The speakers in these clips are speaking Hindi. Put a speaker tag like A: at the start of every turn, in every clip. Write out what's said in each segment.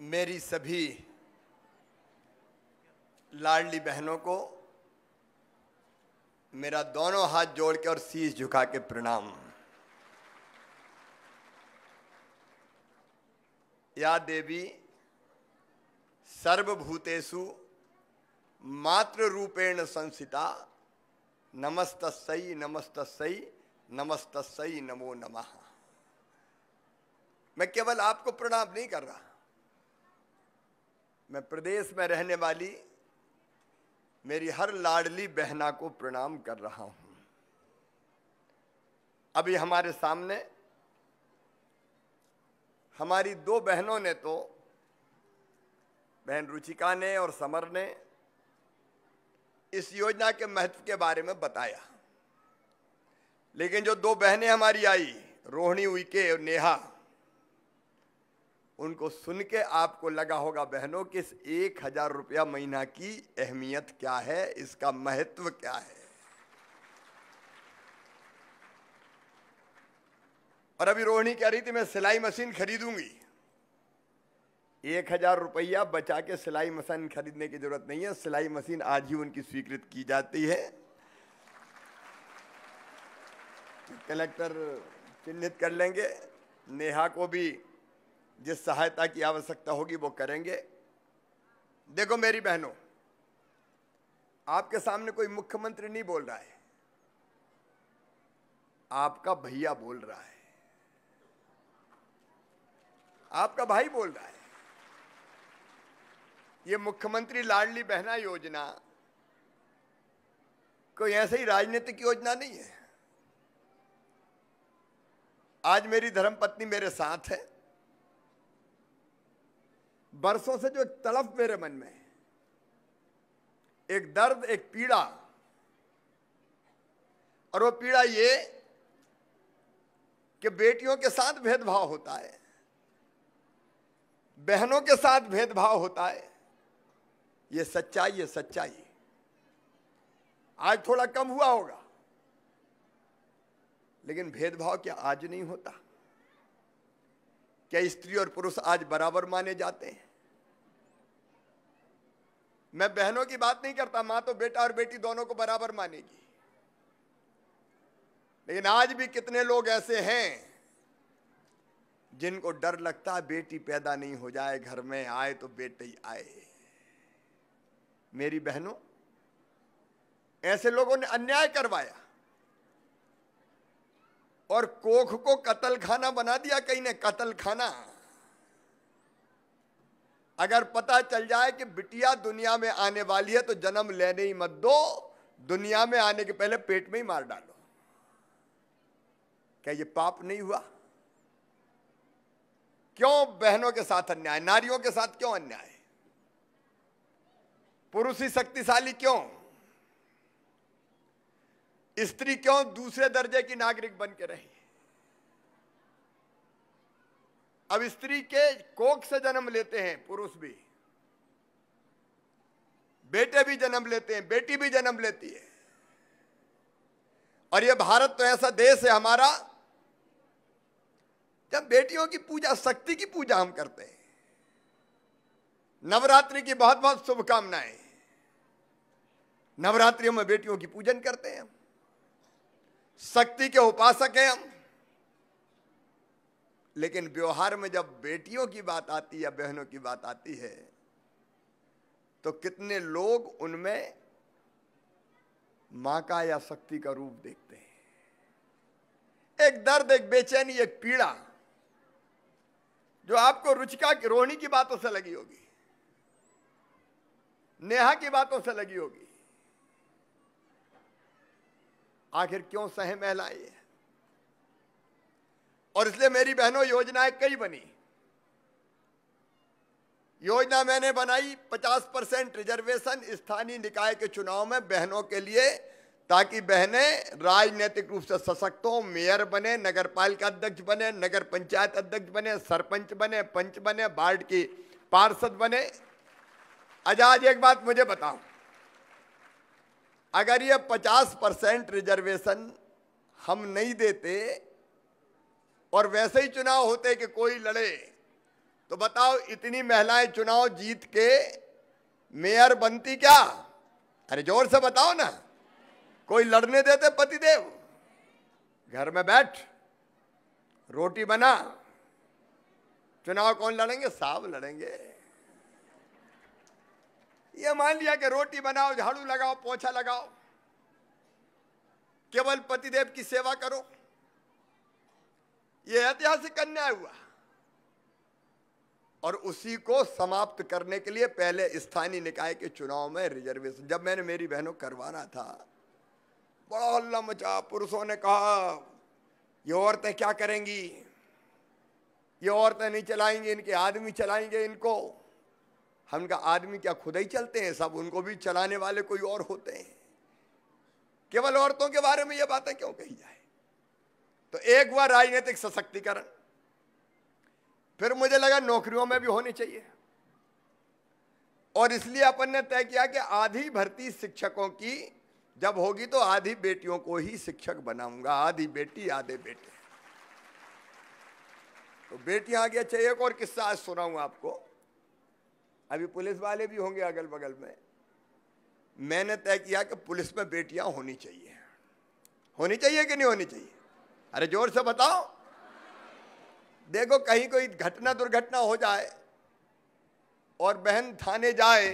A: मेरी सभी लाडली बहनों को मेरा दोनों हाथ जोड़ के और शीश झुका के प्रणाम या देवी सर्वभूतेषु मात्र रूपेण संसिता नमस्त नमस्त सई सई नमस्त सई नमो नमः मैं केवल आपको प्रणाम नहीं कर रहा मैं प्रदेश में रहने वाली मेरी हर लाडली बहना को प्रणाम कर रहा हूं अभी हमारे सामने हमारी दो बहनों ने तो बहन रुचिका ने और समर ने इस योजना के महत्व के बारे में बताया लेकिन जो दो बहनें हमारी आई रोहिणी उइके और नेहा उनको सुन के आपको लगा होगा बहनों कि इस एक हजार रुपया महीना की अहमियत क्या है इसका महत्व क्या है और अभी रोहिणी कह रही थी मैं सिलाई मशीन खरीदूंगी एक हजार रुपया बचा के सिलाई मशीन खरीदने की जरूरत नहीं है सिलाई मशीन आज ही उनकी स्वीकृत की जाती है कलेक्टर चिन्हित कर लेंगे नेहा को भी जिस सहायता की आवश्यकता होगी वो करेंगे देखो मेरी बहनों आपके सामने कोई मुख्यमंत्री नहीं बोल रहा है आपका भैया बोल रहा है आपका भाई बोल रहा है ये मुख्यमंत्री लाडली बहना योजना कोई ऐसे ही राजनीतिक योजना नहीं है आज मेरी धर्मपत्नी मेरे साथ है बरसों से जो एक तलफ मेरे मन में एक दर्द एक पीड़ा और वो पीड़ा ये कि बेटियों के साथ भेदभाव होता है बहनों के साथ भेदभाव होता है ये सच्चाई ये सच्चाई आज थोड़ा कम हुआ होगा लेकिन भेदभाव क्या आज नहीं होता क्या स्त्री और पुरुष आज बराबर माने जाते हैं मैं बहनों की बात नहीं करता मां तो बेटा और बेटी दोनों को बराबर मानेगी लेकिन आज भी कितने लोग ऐसे हैं जिनको डर लगता बेटी पैदा नहीं हो जाए घर में आए तो ही आए मेरी बहनों ऐसे लोगों ने अन्याय करवाया और कोख को कतल खाना बना दिया कहीं ने कतल खाना अगर पता चल जाए कि बिटिया दुनिया में आने वाली है तो जन्म लेने ही मत दो दुनिया में आने के पहले पेट में ही मार डालो क्या ये पाप नहीं हुआ क्यों बहनों के साथ अन्याय नारियों के साथ क्यों अन्याय पुरुष ही शक्तिशाली क्यों स्त्री क्यों दूसरे दर्जे की नागरिक बन के रही अब स्त्री के कोख से जन्म लेते हैं पुरुष भी बेटे भी जन्म लेते हैं बेटी भी जन्म लेती है और ये भारत तो ऐसा देश है हमारा जब बेटियों की पूजा शक्ति की पूजा हम करते हैं नवरात्रि की बहुत बहुत शुभकामनाएं नवरात्रियों में बेटियों की पूजन करते हैं हम शक्ति के उपासक हैं हम लेकिन व्यवहार में जब बेटियों की बात आती है या बहनों की बात आती है तो कितने लोग उनमें मां का या शक्ति का रूप देखते हैं एक दर्द एक बेचैनी एक पीड़ा जो आपको रुचिका की रोहिणी की बातों से लगी होगी नेहा की बातों से लगी होगी आखिर क्यों सहे महिलाएं और इसलिए मेरी बहनों योजनाएं कई बनी योजना मैंने बनाई 50 परसेंट रिजर्वेशन स्थानीय निकाय के चुनाव में बहनों के लिए ताकि बहनें राजनीतिक रूप से सशक्त हों मेयर बने नगर पालिका अध्यक्ष बने नगर पंचायत अध्यक्ष बने सरपंच बने पंच बने वार्ड की पार्षद बने आजाद एक बात मुझे बताओ अगर ये 50 परसेंट रिजर्वेशन हम नहीं देते और वैसे ही चुनाव होते कि कोई लड़े तो बताओ इतनी महिलाएं चुनाव जीत के मेयर बनती क्या अरे जोर से बताओ ना कोई लड़ने देते पतिदेव घर में बैठ रोटी बना चुनाव कौन लड़ेंगे साहब लड़ेंगे ये मान लिया कि रोटी बनाओ झाड़ू लगाओ पोछा लगाओ केवल पतिदेव की सेवा करो यह ऐतिहासिक अन्याय हुआ और उसी को समाप्त करने के लिए पहले स्थानीय निकाय के चुनाव में रिजर्वेशन जब मैंने मेरी बहनों करवाना था बड़ा हल्ला मचा पुरुषों ने कहा ये औरतें क्या करेंगी ये औरतें नहीं चलाएंगी इनके आदमी चलाएंगे इनको हम का आदमी क्या खुद ही चलते हैं सब उनको भी चलाने वाले कोई और होते हैं केवल औरतों के बारे में ये बातें क्यों कही जाए तो एक हुआ राजनीतिक सशक्तिकरण फिर मुझे लगा नौकरियों में भी होनी चाहिए और इसलिए अपन ने तय किया कि आधी भर्ती शिक्षकों की जब होगी तो आधी बेटियों को ही शिक्षक बनाऊंगा आधी बेटी आधे बेटे तो बेटियां आगे चाहिए एक और किस्सा आज सुनाऊं आपको अभी पुलिस वाले भी होंगे अगल बगल में मैंने तय किया कि पुलिस में बेटियां होनी चाहिए होनी चाहिए कि नहीं होनी चाहिए अरे जोर से बताओ देखो कहीं कोई घटना दुर्घटना हो जाए और बहन थाने जाए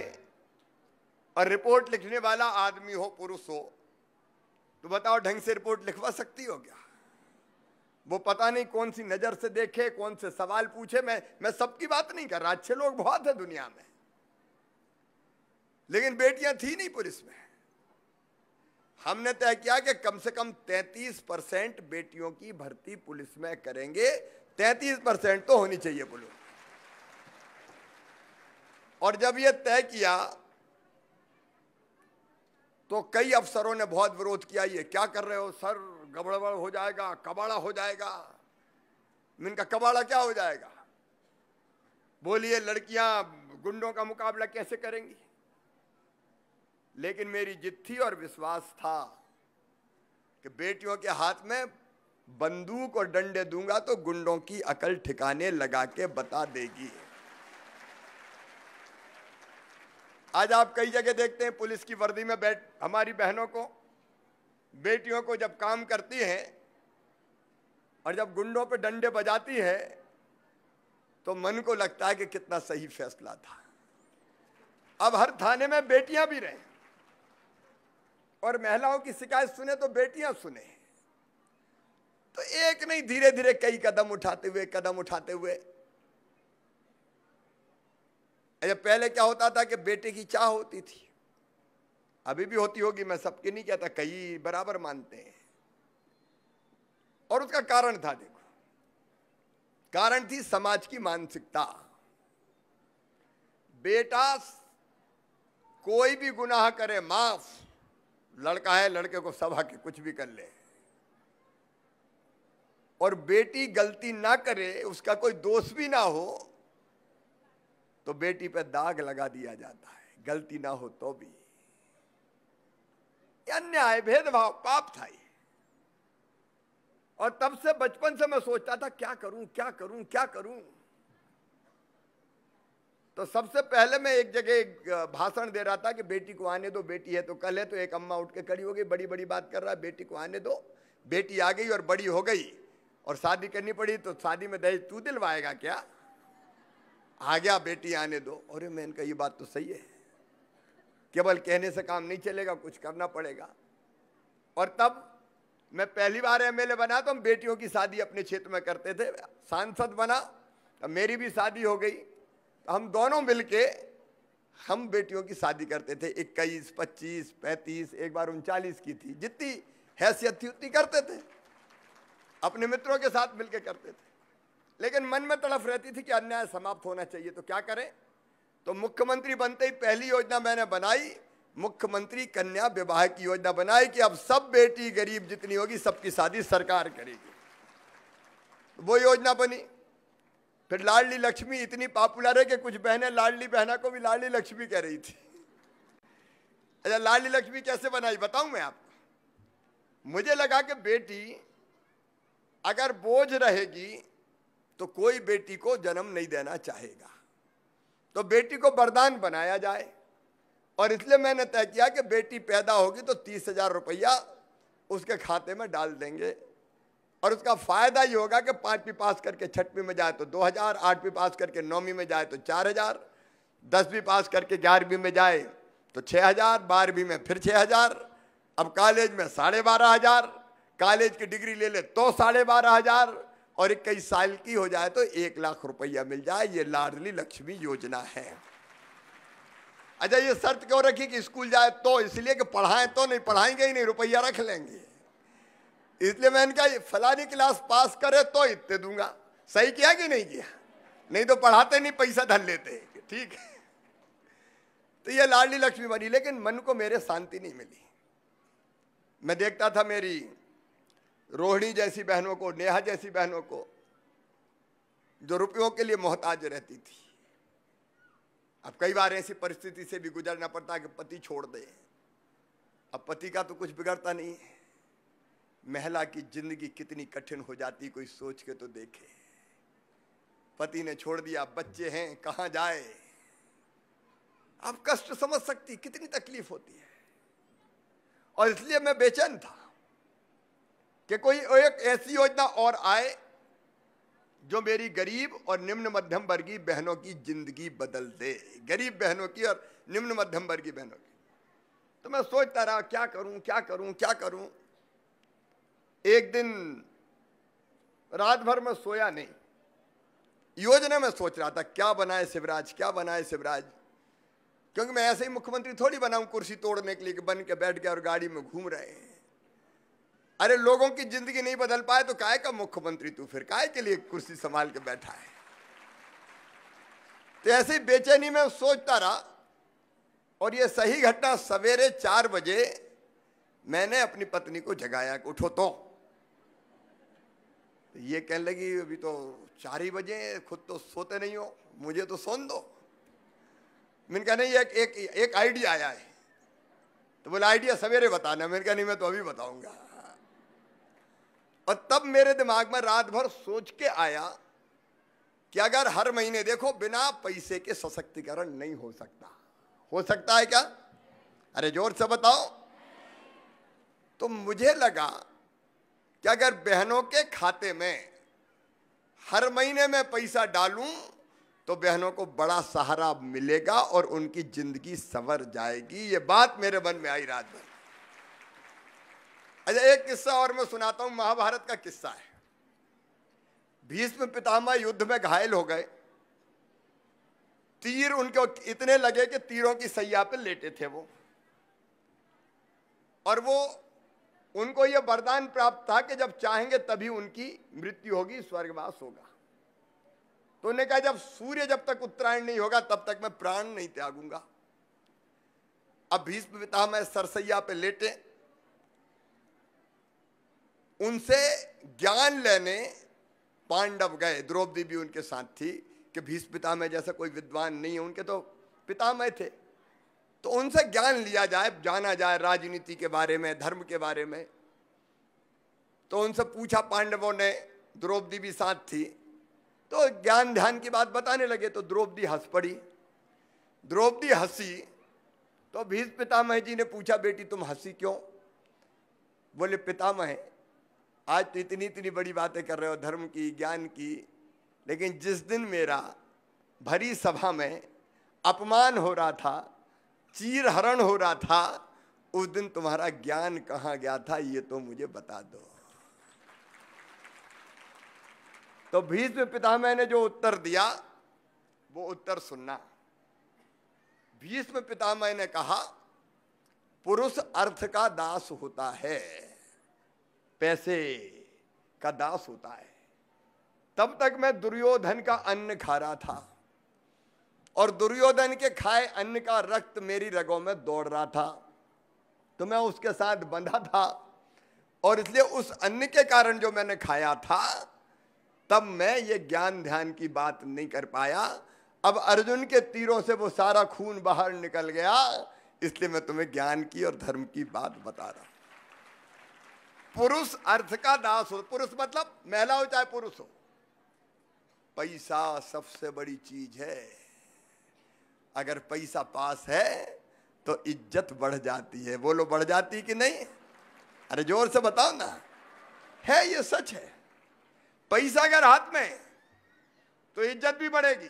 A: और रिपोर्ट लिखने वाला आदमी हो पुरुष हो तो बताओ ढंग से रिपोर्ट लिखवा सकती हो क्या वो पता नहीं कौन सी नज़र से देखे कौन से सवाल पूछे मैं मैं सबकी बात नहीं कर रहा अच्छे लोग बहुत है दुनिया में लेकिन बेटियां थी नहीं पुलिस में हमने तय किया कि कम से कम 33 परसेंट बेटियों की भर्ती पुलिस में करेंगे 33 परसेंट तो होनी चाहिए बोलो और जब ये तय किया तो कई अफसरों ने बहुत विरोध किया ये क्या कर रहे हो सर गबड़बड़ हो जाएगा कबाड़ा हो जाएगा इनका कबाड़ा क्या हो जाएगा बोलिए लड़कियां गुंडों का मुकाबला कैसे करेंगी लेकिन मेरी जिद थी और विश्वास था कि बेटियों के हाथ में बंदूक और डंडे दूंगा तो गुंडों की अकल ठिकाने लगा के बता देगी आज आप कई जगह देखते हैं पुलिस की वर्दी में बैठ हमारी बहनों को बेटियों को जब काम करती हैं और जब गुंडों पे डंडे बजाती है तो मन को लगता है कि कितना सही फैसला था अब हर थाने में बेटियां भी रहें और महिलाओं की शिकायत सुने तो बेटियां सुने तो एक नहीं धीरे धीरे कई कदम उठाते हुए कदम उठाते हुए अच्छा पहले क्या होता था कि बेटे की चाह होती थी अभी भी होती होगी मैं सबके नहीं कहता कई बराबर मानते हैं और उसका कारण था देखो कारण थी समाज की मानसिकता बेटा कोई भी गुनाह करे माफ लड़का है लड़के को सभा के कुछ भी कर ले और बेटी गलती ना करे उसका कोई दोष भी ना हो तो बेटी पर दाग लगा दिया जाता है गलती ना हो तो भी अन्याय भेदभाव पाप था ये और तब से बचपन से मैं सोचता था क्या करूं क्या करूं क्या करूं तो सबसे पहले मैं एक जगह एक भाषण दे रहा था कि बेटी को आने दो बेटी है तो कल है तो एक अम्मा उठ के खड़ी हो गई बड़ी बड़ी बात कर रहा है बेटी को आने दो बेटी आ गई और बड़ी हो गई और शादी करनी पड़ी तो शादी में दहेज तू दिलवाएगा क्या आ गया बेटी आने दो अरे मैं इनका ये बात तो सही है केवल कहने से काम नहीं चलेगा कुछ करना पड़ेगा और तब मैं पहली बार एमएलए बना तो हम बेटियों की शादी अपने क्षेत्र में करते थे सांसद बना तो मेरी भी शादी हो गई हम दोनों मिलके हम बेटियों की शादी करते थे इक्कीस पच्चीस पैंतीस एक बार उनचालीस की थी जितनी हैसियत थी उतनी करते थे अपने मित्रों के साथ मिलकर करते थे लेकिन मन में तड़फ रहती थी कि अन्याय समाप्त होना चाहिए तो क्या करें तो मुख्यमंत्री बनते ही पहली योजना मैंने बनाई मुख्यमंत्री कन्या विवाह की योजना बनाई कि अब सब बेटी गरीब जितनी होगी सबकी शादी सरकार करेगी वो योजना बनी फिर लाडली लक्ष्मी इतनी पॉपुलर है कि कुछ बहनें लाडली बहना को भी लाडली लक्ष्मी कह रही थी अच्छा लाडली लक्ष्मी कैसे बनाई बताऊं मैं आपको मुझे लगा कि बेटी अगर बोझ रहेगी तो कोई बेटी को जन्म नहीं देना चाहेगा तो बेटी को वरदान बनाया जाए और इसलिए मैंने तय किया कि बेटी पैदा होगी तो तीस हजार रुपया उसके खाते में डाल देंगे और उसका फायदा ये होगा कि पाँचवीं पास करके छठवीं में जाए तो दो हज़ार आठवीं पास करके नौवीं में जाए तो चार हज़ार दसवीं पास करके ग्यारहवीं में जाए तो छः हज़ार बारहवीं में फिर छः हज़ार अब कॉलेज में साढ़े बारह हज़ार कॉलेज की डिग्री ले ले तो साढ़े बारह हज़ार और इक्कीस साल की हो जाए तो एक लाख रुपया मिल जाए ये लाडली लक्ष्मी योजना है अच्छा ये शर्त क्यों रखी कि स्कूल जाए तो इसलिए कि पढ़ाएं तो नहीं पढ़ाएंगे ही नहीं रुपया रख लेंगे इसलिए मैंने कहा फलानी क्लास पास करे तो इतने दूंगा सही किया कि नहीं किया नहीं तो पढ़ाते नहीं पैसा धन लेते ठीक है तो ये लाडली लक्ष्मी बनी लेकिन मन को मेरे शांति नहीं मिली मैं देखता था मेरी रोहिणी जैसी बहनों को नेहा जैसी बहनों को जो रुपयों के लिए मोहताज रहती थी अब कई बार ऐसी परिस्थिति से भी गुजरना पड़ता है कि पति छोड़ दे अब पति का तो कुछ बिगड़ता नहीं है महिला की जिंदगी कितनी कठिन हो जाती कोई सोच के तो देखे पति ने छोड़ दिया बच्चे हैं कहाँ जाए आप कष्ट समझ सकती कितनी तकलीफ होती है और इसलिए मैं बेचैन था कि कोई एक ऐसी योजना और आए जो मेरी गरीब और निम्न मध्यम वर्गीय बहनों की जिंदगी बदल दे गरीब बहनों की और निम्न मध्यम वर्गीय बहनों की तो मैं सोचता रहा क्या करूं क्या करूं क्या करूं एक दिन रात भर में सोया नहीं योजना में सोच रहा था क्या बनाए शिवराज क्या बनाए शिवराज क्योंकि मैं ऐसे ही मुख्यमंत्री थोड़ी बनाऊं कुर्सी तोड़ने के लिए बन के बैठ गया और गाड़ी में घूम रहे हैं अरे लोगों की जिंदगी नहीं बदल पाए तो काय का मुख्यमंत्री तू फिर काय के लिए कुर्सी संभाल के बैठा है तो ऐसे बेचैनी में सोचता रहा और यह सही घटना सवेरे चार बजे मैंने अपनी पत्नी को जगाया उठो तो तो ये कहने लगी अभी तो चार ही बजे खुद तो सोते नहीं हो मुझे तो सोन दो मैंने कहा नहीं एक एक एक आइडिया आया है तो बोला आइडिया सवेरे बताना मैंने कहा नहीं मैं तो अभी बताऊंगा और तब मेरे दिमाग में रात भर सोच के आया कि अगर हर महीने देखो बिना पैसे के सशक्तिकरण नहीं हो सकता हो सकता है क्या अरे जोर से बताओ तो मुझे लगा कि अगर बहनों के खाते में हर महीने में पैसा डालूं तो बहनों को बड़ा सहारा मिलेगा और उनकी जिंदगी संवर जाएगी ये बात मेरे मन में आई रात भर अच्छा एक किस्सा और मैं सुनाता हूं महाभारत का किस्सा है भीष्म पितामह युद्ध में घायल हो गए तीर उनके इतने लगे कि तीरों की सैया पे लेटे थे वो और वो उनको यह वरदान प्राप्त था कि जब चाहेंगे तभी उनकी मृत्यु होगी स्वर्गवास होगा तो उन्होंने कहा जब सूर्य जब तक उत्तरायण नहीं होगा तब तक मैं प्राण नहीं त्यागूंगा अब भीष्म पिता मैं सरसैया पे लेटे उनसे ज्ञान लेने पांडव गए द्रौपदी भी उनके साथ थी कि भीष्म पिता में जैसा कोई विद्वान नहीं है उनके तो पितामय थे तो उनसे ज्ञान लिया जाए जाना जाए राजनीति के बारे में धर्म के बारे में तो उनसे पूछा पांडवों ने द्रौपदी भी साथ थी तो ज्ञान ध्यान की बात बताने लगे तो द्रौपदी हंस पड़ी द्रौपदी हंसी तो भीष पितामह जी ने पूछा बेटी तुम हंसी क्यों बोले पितामह आज तो इतनी इतनी बड़ी बातें कर रहे हो धर्म की ज्ञान की लेकिन जिस दिन मेरा भरी सभा में अपमान हो रहा था चीर हरण हो रहा था उस दिन तुम्हारा ज्ञान कहाँ गया था ये तो मुझे बता दो तो भीष्म पितामह ने जो उत्तर दिया वो उत्तर सुनना भीष्म पितामह ने कहा पुरुष अर्थ का दास होता है पैसे का दास होता है तब तक मैं दुर्योधन का अन्न खा रहा था और दुर्योधन के खाए अन्न का रक्त मेरी रगों में दौड़ रहा था तो मैं उसके साथ बंधा था और इसलिए उस अन्न के कारण जो मैंने खाया था तब मैं ये ज्ञान ध्यान की बात नहीं कर पाया अब अर्जुन के तीरों से वो सारा खून बाहर निकल गया इसलिए मैं तुम्हें ज्ञान की और धर्म की बात बता रहा पुरुष अर्थ का दास हो पुरुष मतलब महिला हो चाहे पुरुष हो पैसा सबसे बड़ी चीज है अगर पैसा पास है तो इज्जत बढ़ जाती है बोलो बढ़ जाती कि नहीं अरे जोर से बताओ ना है ये सच है पैसा अगर हाथ में तो इज्जत भी बढ़ेगी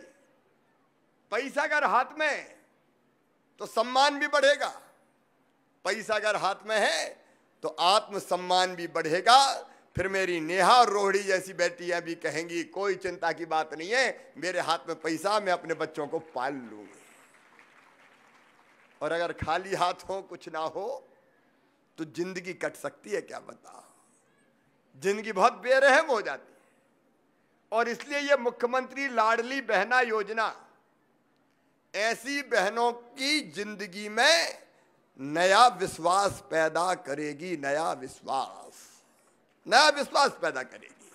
A: पैसा अगर हाथ में तो सम्मान भी बढ़ेगा पैसा अगर हाथ में है तो आत्मसम्मान भी बढ़ेगा फिर मेरी नेहा और रोहड़ी जैसी बेटियां भी कहेंगी कोई चिंता की बात नहीं है मेरे हाथ में पैसा मैं अपने बच्चों को पाल लूंगी और अगर खाली हाथ हो कुछ ना हो तो जिंदगी कट सकती है क्या बताओ जिंदगी बहुत बेरहम हो जाती है और इसलिए ये मुख्यमंत्री लाडली बहना योजना ऐसी बहनों की जिंदगी में नया विश्वास पैदा करेगी नया विश्वास नया विश्वास पैदा करेगी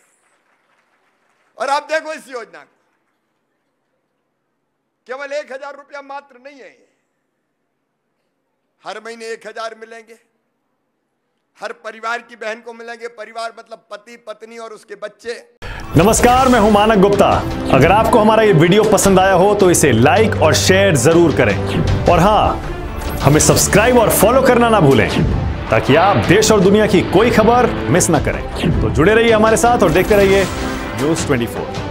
A: और आप देखो इस योजना को केवल एक हजार रुपया मात्र नहीं है हर महीने एक हजार मिलेंगे हर परिवार की बहन को मिलेंगे परिवार मतलब पति पत्नी और उसके बच्चे नमस्कार मैं हूं मानक गुप्ता अगर आपको हमारा ये वीडियो पसंद आया हो तो इसे लाइक और शेयर जरूर करें और हाँ हमें सब्सक्राइब और फॉलो करना ना भूलें ताकि आप देश और दुनिया की कोई खबर मिस ना करें तो जुड़े रहिए हमारे साथ और देखते रहिए न्यूज ट्वेंटी